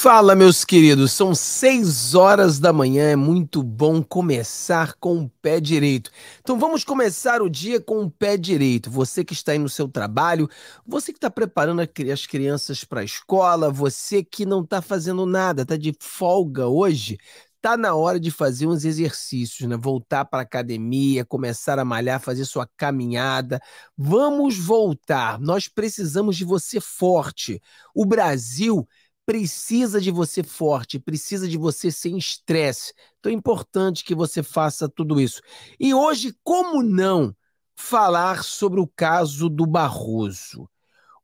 Fala, meus queridos, são 6 horas da manhã, é muito bom começar com o pé direito. Então vamos começar o dia com o pé direito. Você que está aí no seu trabalho, você que está preparando as crianças para a escola, você que não está fazendo nada, está de folga hoje, tá na hora de fazer uns exercícios, né? Voltar para academia, começar a malhar, fazer sua caminhada. Vamos voltar. Nós precisamos de você forte. O Brasil precisa de você forte, precisa de você sem estresse. Então é importante que você faça tudo isso. E hoje, como não falar sobre o caso do Barroso?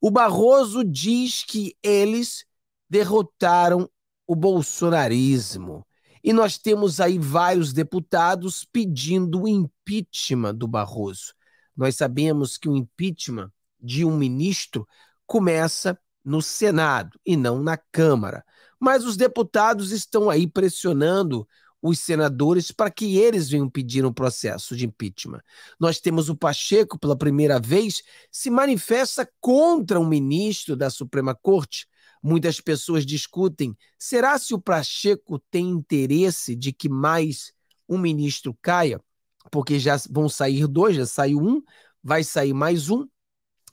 O Barroso diz que eles derrotaram o bolsonarismo. E nós temos aí vários deputados pedindo o impeachment do Barroso. Nós sabemos que o impeachment de um ministro começa no Senado e não na Câmara. Mas os deputados estão aí pressionando os senadores para que eles venham pedir um processo de impeachment. Nós temos o Pacheco, pela primeira vez, se manifesta contra um ministro da Suprema Corte. Muitas pessoas discutem: será se o Pacheco tem interesse de que mais um ministro caia? Porque já vão sair dois, já saiu um, vai sair mais um.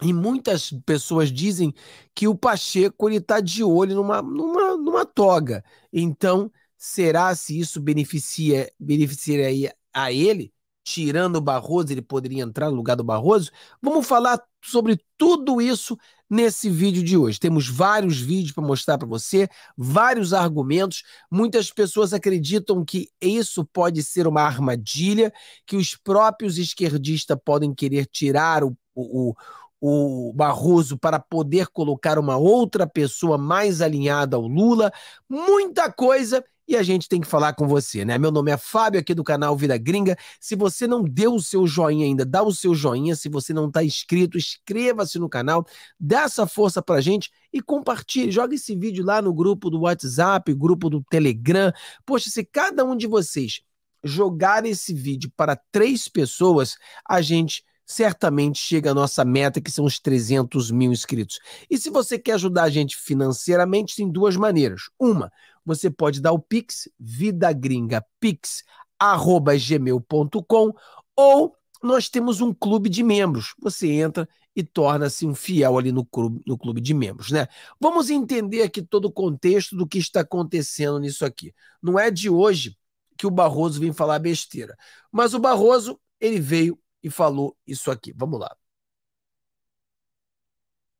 E muitas pessoas dizem que o Pacheco está de olho numa, numa, numa toga. Então, será se isso beneficia beneficiaria a ele? Tirando o Barroso, ele poderia entrar no lugar do Barroso? Vamos falar sobre tudo isso nesse vídeo de hoje. Temos vários vídeos para mostrar para você, vários argumentos. Muitas pessoas acreditam que isso pode ser uma armadilha, que os próprios esquerdistas podem querer tirar o, o o Barroso para poder colocar uma outra pessoa mais alinhada ao Lula, muita coisa e a gente tem que falar com você, né? Meu nome é Fábio, aqui do canal Vida Gringa. Se você não deu o seu joinha ainda, dá o seu joinha. Se você não está inscrito, inscreva-se no canal, dá essa força pra gente e compartilhe. Joga esse vídeo lá no grupo do WhatsApp, grupo do Telegram. Poxa, se cada um de vocês jogar esse vídeo para três pessoas, a gente certamente chega a nossa meta, que são os 300 mil inscritos. E se você quer ajudar a gente financeiramente, tem duas maneiras. Uma, você pode dar o Pix, vidagringapix.gmail.com ou nós temos um clube de membros. Você entra e torna-se um fiel ali no clube, no clube de membros, né? Vamos entender aqui todo o contexto do que está acontecendo nisso aqui. Não é de hoje que o Barroso vem falar besteira, mas o Barroso ele veio e falou isso aqui. Vamos lá.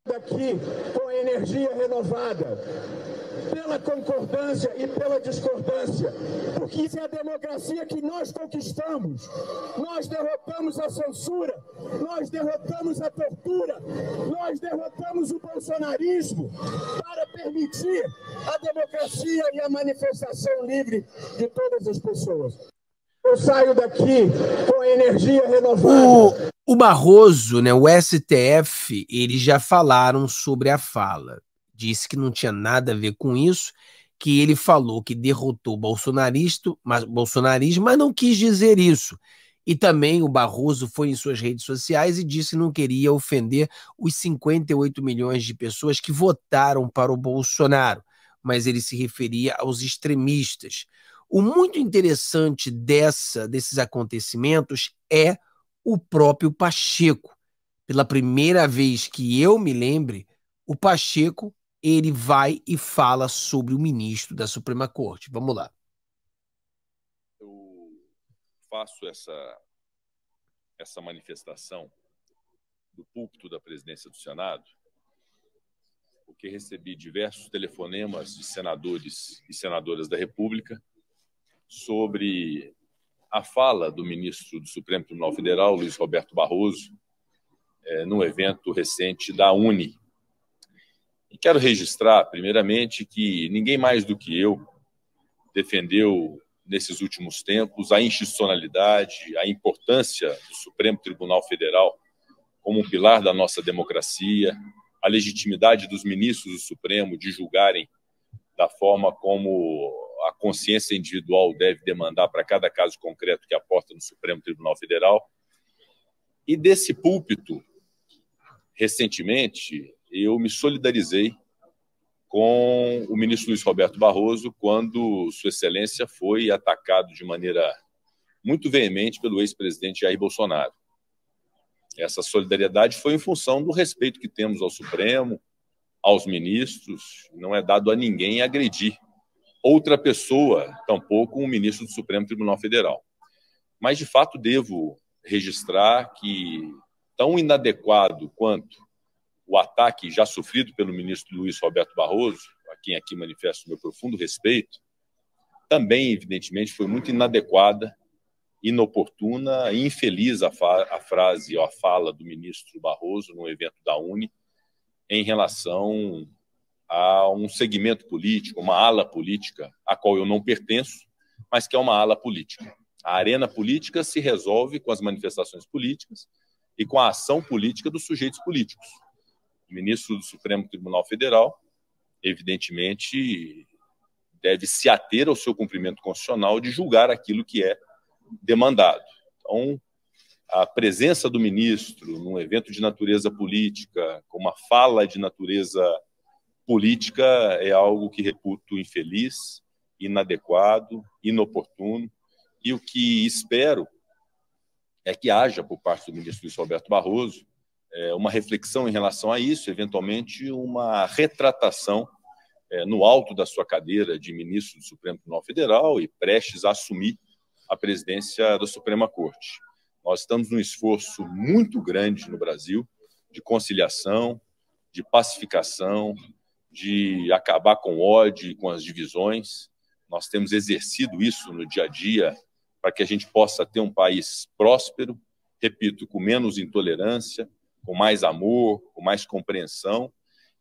Daqui com energia renovada, pela concordância e pela discordância, porque isso é a democracia que nós conquistamos. Nós derrotamos a censura, nós derrotamos a tortura, nós derrotamos o bolsonarismo para permitir a democracia e a manifestação livre de todas as pessoas eu saio daqui com energia renovada. O, o Barroso, né, o STF, eles já falaram sobre a fala. Disse que não tinha nada a ver com isso, que ele falou que derrotou bolsonarista, mas, bolsonarismo, mas não quis dizer isso. E também o Barroso foi em suas redes sociais e disse que não queria ofender os 58 milhões de pessoas que votaram para o Bolsonaro, mas ele se referia aos extremistas. O muito interessante dessa desses acontecimentos é o próprio Pacheco. Pela primeira vez que eu me lembre, o Pacheco ele vai e fala sobre o ministro da Suprema Corte. Vamos lá. Eu faço essa essa manifestação do púlpito da presidência do Senado, porque recebi diversos telefonemas de senadores e senadoras da República sobre a fala do ministro do Supremo Tribunal Federal, Luiz Roberto Barroso, é, num evento recente da Uni. E quero registrar, primeiramente, que ninguém mais do que eu defendeu nesses últimos tempos a institucionalidade, a importância do Supremo Tribunal Federal como um pilar da nossa democracia, a legitimidade dos ministros do Supremo de julgarem da forma como a consciência individual deve demandar para cada caso concreto que aporta no Supremo Tribunal Federal. E desse púlpito, recentemente, eu me solidarizei com o ministro Luiz Roberto Barroso quando Sua Excelência foi atacado de maneira muito veemente pelo ex-presidente Jair Bolsonaro. Essa solidariedade foi em função do respeito que temos ao Supremo, aos ministros. Não é dado a ninguém agredir outra pessoa, tampouco um ministro do Supremo Tribunal Federal. Mas, de fato, devo registrar que, tão inadequado quanto o ataque já sofrido pelo ministro Luiz Roberto Barroso, a quem aqui manifesto meu profundo respeito, também, evidentemente, foi muito inadequada, inoportuna e infeliz a, a frase ou a fala do ministro Barroso no evento da Uni em relação a um segmento político, uma ala política, a qual eu não pertenço, mas que é uma ala política. A arena política se resolve com as manifestações políticas e com a ação política dos sujeitos políticos. O ministro do Supremo Tribunal Federal, evidentemente, deve se ater ao seu cumprimento constitucional de julgar aquilo que é demandado. Então, a presença do ministro num evento de natureza política, com uma fala de natureza Política é algo que reputo infeliz, inadequado, inoportuno, e o que espero é que haja, por parte do ministro Luiz Roberto Barroso, é, uma reflexão em relação a isso, eventualmente uma retratação é, no alto da sua cadeira de ministro do Supremo Tribunal Federal e prestes a assumir a presidência da Suprema Corte. Nós estamos num esforço muito grande no Brasil de conciliação, de pacificação, de acabar com o ódio e com as divisões. Nós temos exercido isso no dia a dia para que a gente possa ter um país próspero, repito, com menos intolerância, com mais amor, com mais compreensão,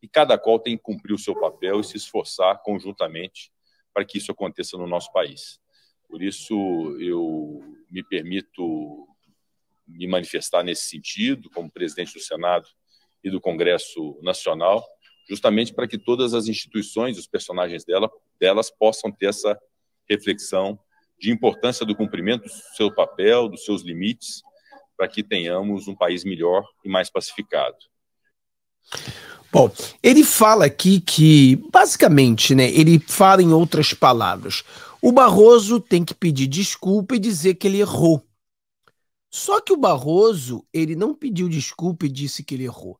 e cada qual tem que cumprir o seu papel e se esforçar conjuntamente para que isso aconteça no nosso país. Por isso, eu me permito me manifestar nesse sentido, como presidente do Senado e do Congresso Nacional justamente para que todas as instituições, os personagens dela, delas possam ter essa reflexão de importância do cumprimento do seu papel, dos seus limites, para que tenhamos um país melhor e mais pacificado. Bom, ele fala aqui que, basicamente, né, ele fala em outras palavras. O Barroso tem que pedir desculpa e dizer que ele errou. Só que o Barroso, ele não pediu desculpa e disse que ele errou.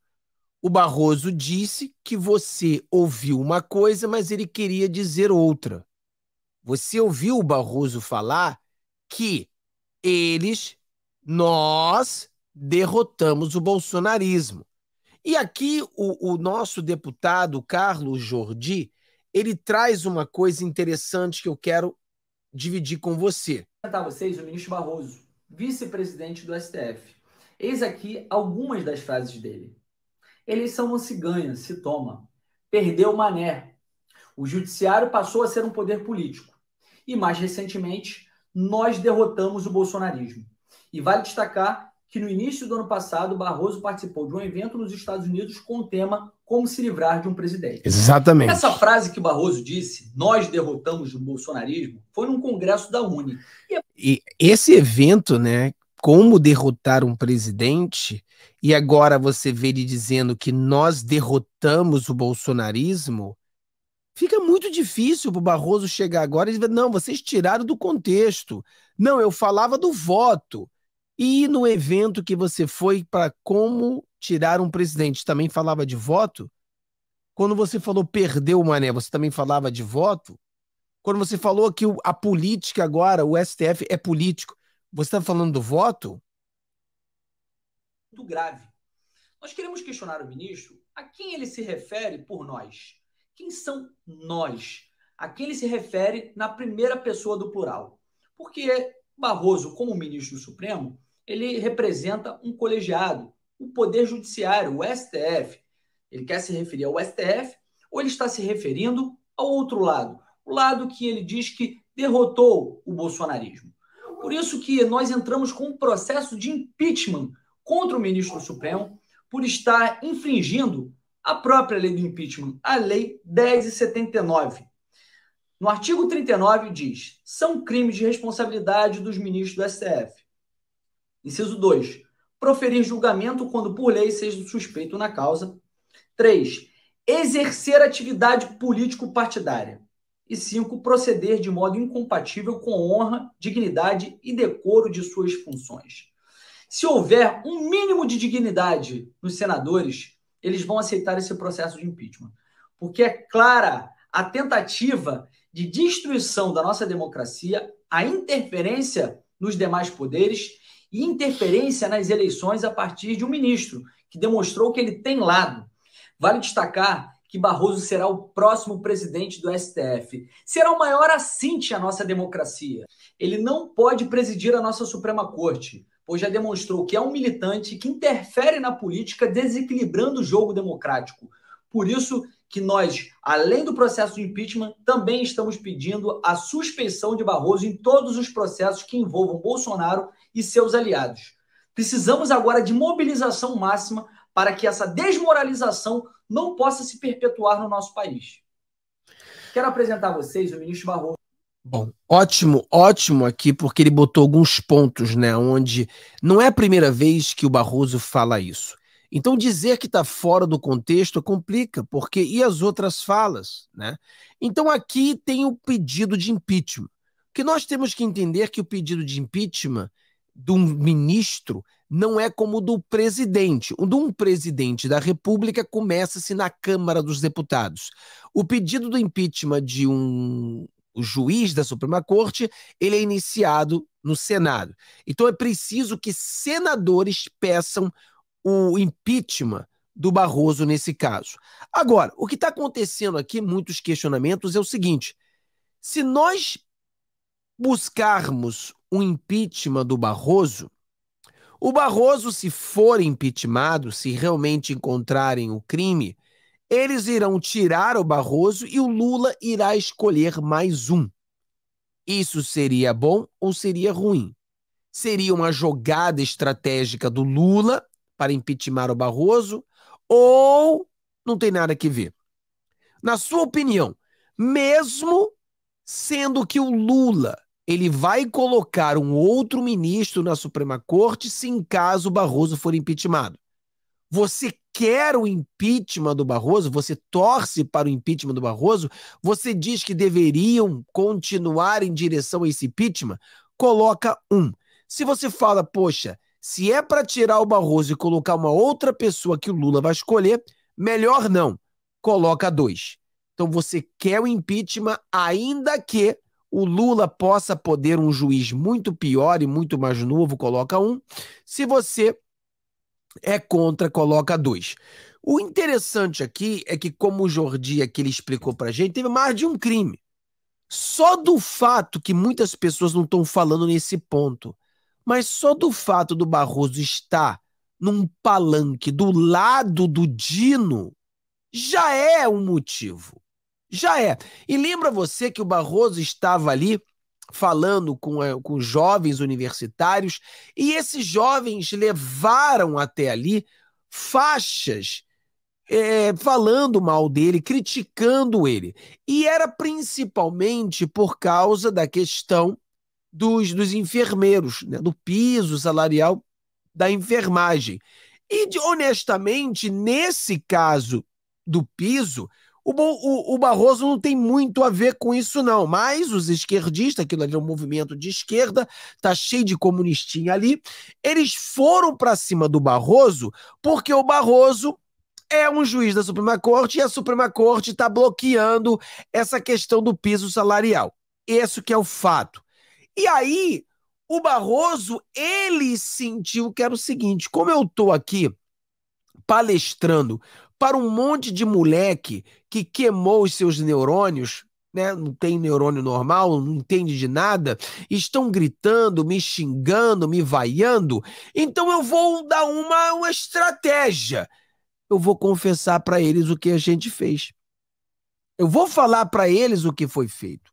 O Barroso disse que você ouviu uma coisa, mas ele queria dizer outra. Você ouviu o Barroso falar que eles, nós, derrotamos o bolsonarismo. E aqui o, o nosso deputado Carlos Jordi, ele traz uma coisa interessante que eu quero dividir com você. Apresentar a vocês o ministro Barroso, vice-presidente do STF. Eis aqui algumas das frases dele. Eleição não se ganha, se toma. Perdeu o Mané. O judiciário passou a ser um poder político. E mais recentemente, nós derrotamos o bolsonarismo. E vale destacar que no início do ano passado, Barroso participou de um evento nos Estados Unidos com o tema Como se livrar de um presidente. Exatamente. Essa frase que Barroso disse, nós derrotamos o bolsonarismo, foi num congresso da Uni. E... e esse evento, né, como derrotar um presidente, e agora você vê ele dizendo que nós derrotamos o bolsonarismo, fica muito difícil para o Barroso chegar agora e dizer: não, vocês tiraram do contexto. Não, eu falava do voto. E no evento que você foi para como tirar um presidente, também falava de voto? Quando você falou perdeu o Mané, você também falava de voto? Quando você falou que a política agora, o STF é político, você está falando do voto? Muito grave. Nós queremos questionar o ministro a quem ele se refere por nós. Quem são nós? A quem ele se refere na primeira pessoa do plural. Porque Barroso, como ministro do Supremo, ele representa um colegiado, o Poder Judiciário, o STF. Ele quer se referir ao STF ou ele está se referindo ao outro lado, o lado que ele diz que derrotou o bolsonarismo por isso que nós entramos com um processo de impeachment contra o ministro Supremo por estar infringindo a própria lei do impeachment, a lei 1079. No artigo 39 diz: são crimes de responsabilidade dos ministros do STF. Inciso 2. Proferir julgamento quando por lei seja suspeito na causa. 3. Exercer atividade político-partidária. E cinco, proceder de modo incompatível com honra, dignidade e decoro de suas funções. Se houver um mínimo de dignidade nos senadores, eles vão aceitar esse processo de impeachment. Porque é clara a tentativa de destruição da nossa democracia, a interferência nos demais poderes e interferência nas eleições a partir de um ministro que demonstrou que ele tem lado. Vale destacar que Barroso será o próximo presidente do STF. Será o maior assinte à nossa democracia. Ele não pode presidir a nossa Suprema Corte, pois já demonstrou que é um militante que interfere na política, desequilibrando o jogo democrático. Por isso que nós, além do processo de impeachment, também estamos pedindo a suspeição de Barroso em todos os processos que envolvam Bolsonaro e seus aliados. Precisamos agora de mobilização máxima para que essa desmoralização não possa se perpetuar no nosso país. Quero apresentar a vocês o ministro Barroso. Bom, ótimo, ótimo aqui, porque ele botou alguns pontos, né? Onde não é a primeira vez que o Barroso fala isso. Então, dizer que está fora do contexto complica, porque e as outras falas, né? Então, aqui tem o pedido de impeachment. O que nós temos que entender é que o pedido de impeachment de um ministro não é como o do presidente. O de um presidente da República começa-se na Câmara dos Deputados. O pedido do impeachment de um juiz da Suprema Corte, ele é iniciado no Senado. Então é preciso que senadores peçam o impeachment do Barroso nesse caso. Agora, o que está acontecendo aqui, muitos questionamentos, é o seguinte: se nós buscarmos um impeachment do Barroso, o Barroso, se for impeachmentado, se realmente encontrarem o crime, eles irão tirar o Barroso e o Lula irá escolher mais um. Isso seria bom ou seria ruim? Seria uma jogada estratégica do Lula para impeachmentar o Barroso ou não tem nada que ver? Na sua opinião, mesmo sendo que o Lula ele vai colocar um outro ministro na Suprema Corte se em caso Barroso for impeachmentado. Você quer o impeachment do Barroso? Você torce para o impeachment do Barroso? Você diz que deveriam continuar em direção a esse impeachment? Coloca um. Se você fala, poxa, se é para tirar o Barroso e colocar uma outra pessoa que o Lula vai escolher, melhor não. Coloca dois. Então você quer o impeachment, ainda que o Lula possa poder um juiz muito pior e muito mais novo, coloca um. Se você é contra, coloca dois. O interessante aqui é que, como o Jordi aqui ele explicou pra gente, teve mais de um crime. Só do fato que muitas pessoas não estão falando nesse ponto, mas só do fato do Barroso estar num palanque do lado do Dino já é um motivo. Já é. E lembra você que o Barroso estava ali falando com, eh, com jovens universitários e esses jovens levaram até ali faixas é, falando mal dele, criticando ele. E era principalmente por causa da questão dos, dos enfermeiros, né, do piso salarial da enfermagem. E, honestamente, nesse caso do piso, o, o, o, Barroso não tem muito a ver com isso, não. Mas os esquerdistas, aquilo ali é um movimento de esquerda, tá cheio de comunistinha ali. Eles foram para cima do Barroso porque o Barroso é um juiz da Suprema Corte e a Suprema Corte está bloqueando essa questão do piso salarial. Isso que é o fato. E aí, o Barroso, ele sentiu que era o seguinte: como eu tô aqui palestrando para um monte de moleque que queimou os seus neurônios, né? não tem neurônio normal, não entende de nada, estão gritando, me xingando, me vaiando, então eu vou dar uma, uma estratégia. Eu vou confessar para eles o que a gente fez. Eu vou falar para eles o que foi feito.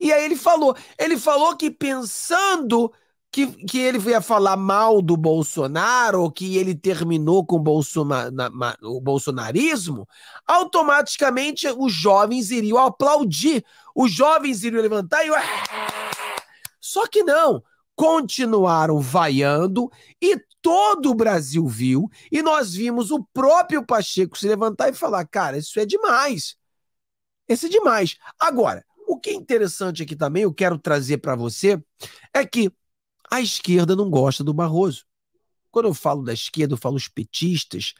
E aí ele falou, ele falou que pensando que, que ele ia falar mal do Bolsonaro, ou que ele terminou com o, o bolsonarismo, automaticamente os jovens iriam aplaudir, os jovens iriam levantar e. Ah! Só que não, continuaram vaiando e todo o Brasil viu, e nós vimos o próprio Pacheco se levantar e falar: cara, isso é demais. Isso é demais. Agora, o que é interessante aqui também, eu quero trazer para você, é que a esquerda não gosta do Barroso. Quando eu falo da esquerda, eu falo os petistas,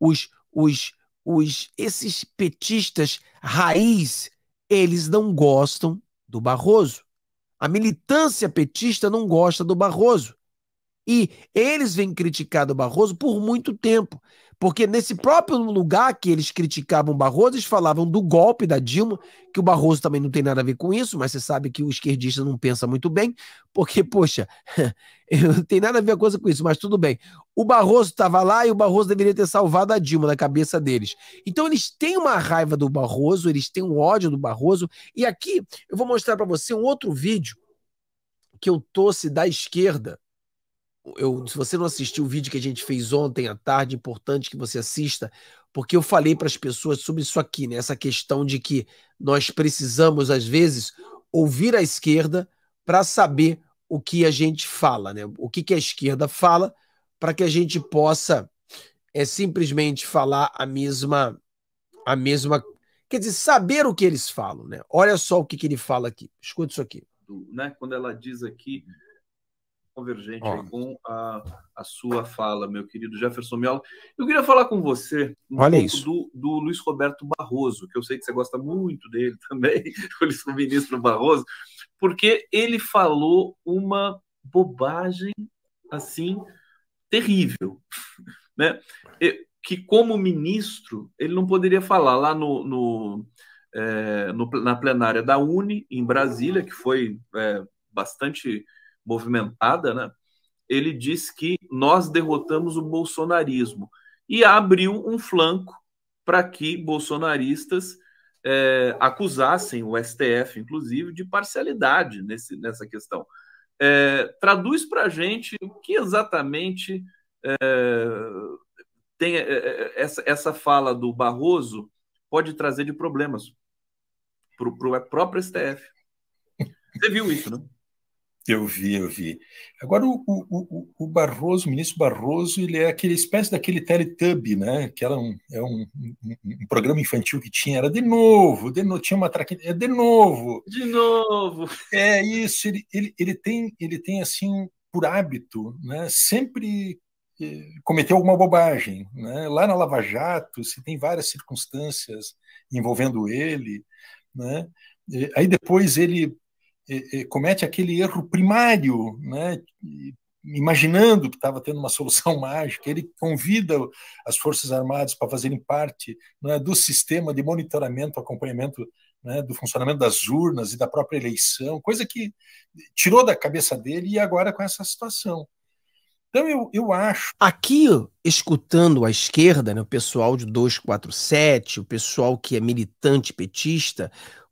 os, os, os esses petistas raiz, eles não gostam do Barroso. A militância petista não gosta do Barroso. E eles vêm criticando o Barroso por muito tempo. Porque nesse próprio lugar que eles criticavam o Barroso, eles falavam do golpe da Dilma, que o Barroso também não tem nada a ver com isso, mas você sabe que o esquerdista não pensa muito bem, porque, poxa, não tem nada a ver a coisa com isso, mas tudo bem. O Barroso estava lá e o Barroso deveria ter salvado a Dilma na cabeça deles. Então eles têm uma raiva do Barroso, eles têm um ódio do Barroso, e aqui eu vou mostrar para você um outro vídeo que eu trouxe da esquerda, eu, se você não assistiu o vídeo que a gente fez ontem à tarde, é importante que você assista, porque eu falei para as pessoas sobre isso aqui, né? Essa questão de que nós precisamos, às vezes, ouvir a esquerda para saber o que a gente fala, né? O que, que a esquerda fala para que a gente possa é simplesmente falar a mesma a mesma quer dizer saber o que eles falam, né? Olha só o que, que ele fala aqui. Escuta isso aqui. Né? Quando ela diz aqui convergente oh. com a, a, sua fala, meu querido Jefferson Miola. Eu queria falar com você um Olha isso. Do, do, Luiz Roberto Barroso, que eu sei que você gosta muito dele também, o ministro Barroso, porque ele falou uma bobagem assim terrível, né? Que como ministro ele não poderia falar lá no, no, é, no na plenária da Uni em Brasília, que foi é, bastante movimentada, né? Ele diz que nós derrotamos o bolsonarismo e abriu um flanco para que bolsonaristas é, acusassem o STF, inclusive, de parcialidade nesse, nessa questão. É, traduz para a gente o que exatamente é, tem é, é, essa, essa fala do Barroso pode trazer de problemas para o próprio STF. Você viu isso, não? Né? Eu vi, eu vi. Agora, o, o, o, Barroso, o ministro Barroso, ele é aquele espécie daquele Teletubby, né? Que era um, é um, um, um, programa infantil que tinha, era de novo, de novo, tinha uma traquinha, é de novo. De novo. É isso, ele, ele, ele, tem, ele tem, assim, por hábito, né? Sempre eh, cometeu alguma bobagem, né? Lá na Lava Jato, se tem várias circunstâncias envolvendo ele, né? Aí depois ele comete aquele erro primário, né? imaginando que estava tendo uma solução mágica, ele convida as Forças Armadas para fazerem parte né, do sistema de monitoramento, acompanhamento né, do funcionamento das urnas e da própria eleição, coisa que tirou da cabeça dele e agora com essa situação. Então eu, eu acho. Aqui, escutando a esquerda, né, o pessoal de 247, o pessoal que é militante petista,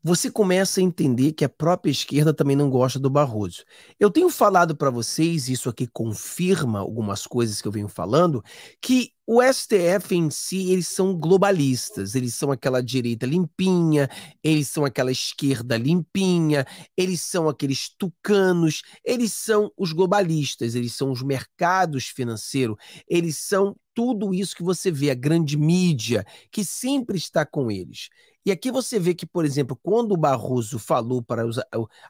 você começa a entender que a própria esquerda também não gosta do Barroso. Eu tenho falado para vocês, isso aqui confirma algumas coisas que eu venho falando, que o STF em si, eles são globalistas, eles são aquela direita limpinha, eles são aquela esquerda limpinha, eles são aqueles tucanos, eles são os globalistas, eles são os mercados financeiros, eles são tudo isso que você vê, a grande mídia, que sempre está com eles. E aqui você vê que, por exemplo, quando o Barroso falou para os,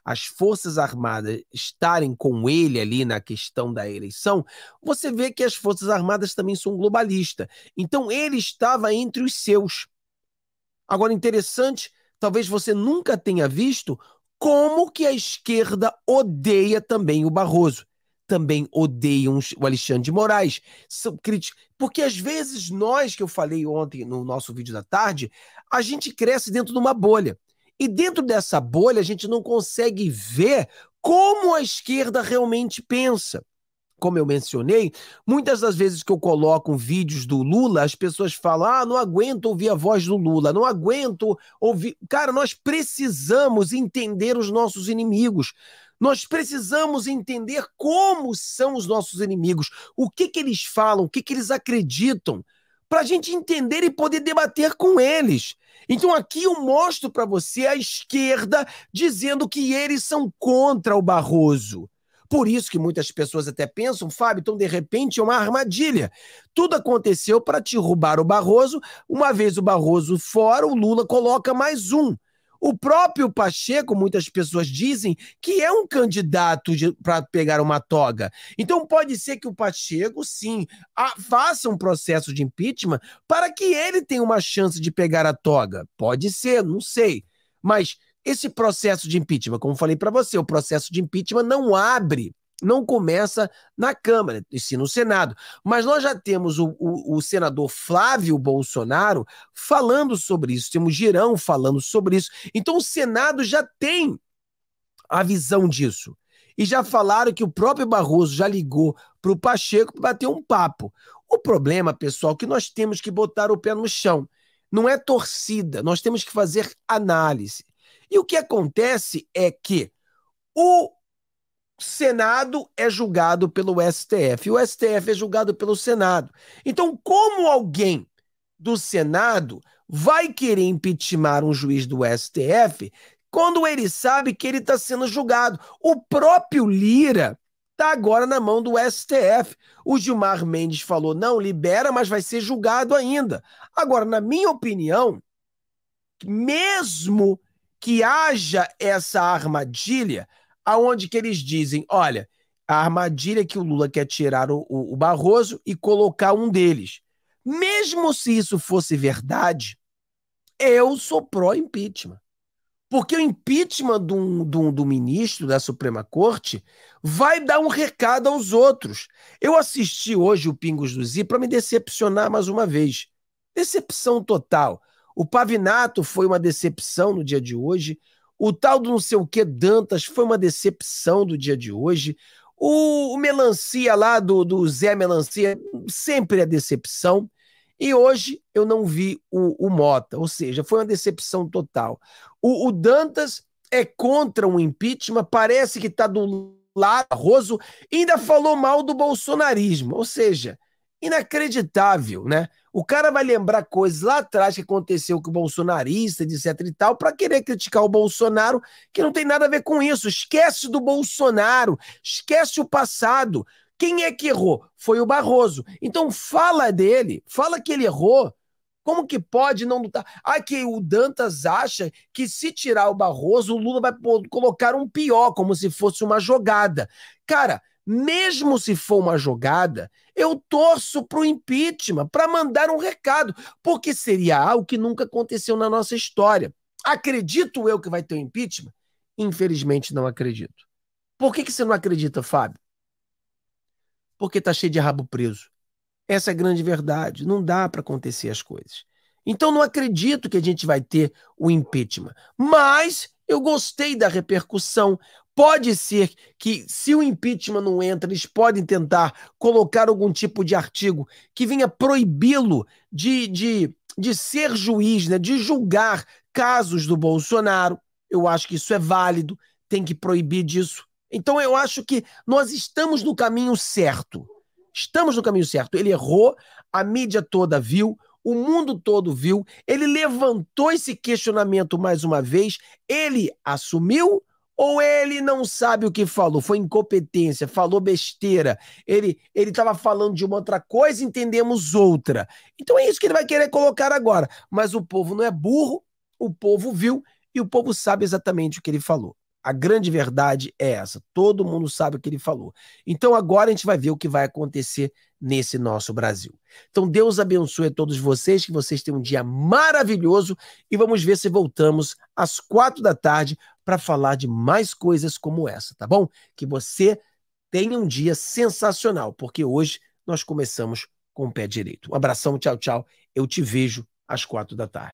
as Forças Armadas estarem com ele ali na questão da eleição, você vê que as Forças Armadas também são globalistas. Então ele estava entre os seus. Agora, interessante, talvez você nunca tenha visto como que a esquerda odeia também o Barroso também odeiam o Alexandre de Moraes, são críticos. Porque às vezes nós, que eu falei ontem no nosso vídeo da tarde, a gente cresce dentro de uma bolha. E dentro dessa bolha a gente não consegue ver como a esquerda realmente pensa. Como eu mencionei, muitas das vezes que eu coloco vídeos do Lula, as pessoas falam: ah, não aguento ouvir a voz do Lula, não aguento ouvir. Cara, nós precisamos entender os nossos inimigos. Nós precisamos entender como são os nossos inimigos, o que, que eles falam, o que, que eles acreditam, para a gente entender e poder debater com eles. Então aqui eu mostro para você a esquerda dizendo que eles são contra o Barroso. Por isso que muitas pessoas até pensam, Fábio, então de repente é uma armadilha. Tudo aconteceu para te roubar o Barroso. Uma vez o Barroso fora, o Lula coloca mais um. O próprio Pacheco, muitas pessoas dizem que é um candidato para pegar uma toga. Então pode ser que o Pacheco, sim, a, faça um processo de impeachment para que ele tenha uma chance de pegar a toga. Pode ser, não sei. Mas esse processo de impeachment, como falei para você, o processo de impeachment não abre não começa na Câmara, e sim no Senado. Mas nós já temos o, o, o, senador Flávio Bolsonaro falando sobre isso, temos Girão falando sobre isso. Então o Senado já tem a visão disso. E já falaram que o próprio Barroso já ligou para o Pacheco para bater um papo. O problema, pessoal, é que nós temos que botar o pé no chão. Não é torcida, nós temos que fazer análise. E o que acontece é que o Senado é julgado pelo STF, e o STF é julgado pelo Senado. Então, como alguém do Senado vai querer impeachment um juiz do STF quando ele sabe que ele está sendo julgado? O próprio Lira está agora na mão do STF. O Gilmar Mendes falou: não, libera, mas vai ser julgado ainda. Agora, na minha opinião, mesmo que haja essa armadilha, aonde que eles dizem, olha, a armadilha que o Lula quer tirar o, o, o Barroso e colocar um deles. Mesmo se isso fosse verdade, eu sou pró-impeachment. Porque o impeachment do, do, do, ministro da Suprema Corte vai dar um recado aos outros. Eu assisti hoje o Pingos do Z para me decepcionar mais uma vez. Decepção total. O Pavinato foi uma decepção no dia de hoje. O tal do não sei o que Dantas foi uma decepção do dia de hoje. O, o Melancia lá do, do Zé Melancia sempre é decepção. E hoje eu não vi o, o, Mota, ou seja, foi uma decepção total. O, o Dantas é contra um impeachment, parece que está do lado Roso, ainda falou mal do bolsonarismo, ou seja, inacreditável, né? O cara vai lembrar coisas lá atrás que aconteceu com o bolsonarista, etc e tal, para querer criticar o Bolsonaro, que não tem nada a ver com isso. Esquece do Bolsonaro, esquece o passado. Quem é que errou? Foi o Barroso. Então fala dele, fala que ele errou. Como que pode não lutar? Ah, que o Dantas acha que se tirar o Barroso, o Lula vai colocar um pior, como se fosse uma jogada. Cara, mesmo se for uma jogada, eu torço para o impeachment, para mandar um recado, porque seria algo que nunca aconteceu na nossa história. Acredito eu que vai ter um impeachment? Infelizmente não acredito. Por que, que você não acredita, Fábio? Porque tá cheio de rabo preso. Essa é a grande verdade. Não dá para acontecer as coisas. Então não acredito que a gente vai ter o impeachment. Mas eu gostei da repercussão, Pode ser que, se o impeachment não entra, eles podem tentar colocar algum tipo de artigo que venha proibi-lo de, de, de ser juiz, né, de julgar casos do Bolsonaro. Eu acho que isso é válido, tem que proibir disso. Então eu acho que nós estamos no caminho certo. Estamos no caminho certo. Ele errou, a mídia toda viu, o mundo todo viu. Ele levantou esse questionamento mais uma vez, ele assumiu ou ele não sabe o que falou, foi incompetência, falou besteira, ele ele estava falando de uma outra coisa, entendemos outra. Então é isso que ele vai querer colocar agora. Mas o povo não é burro, o povo viu e o povo sabe exatamente o que ele falou. A grande verdade é essa. Todo mundo sabe o que ele falou. Então agora a gente vai ver o que vai acontecer nesse nosso Brasil. Então Deus abençoe a todos vocês, que vocês tenham um dia maravilhoso e vamos ver se voltamos às quatro da tarde para falar de mais coisas como essa, tá bom? Que você tenha um dia sensacional, porque hoje nós começamos com o pé direito. Um abração, tchau, tchau. Eu te vejo às quatro da tarde.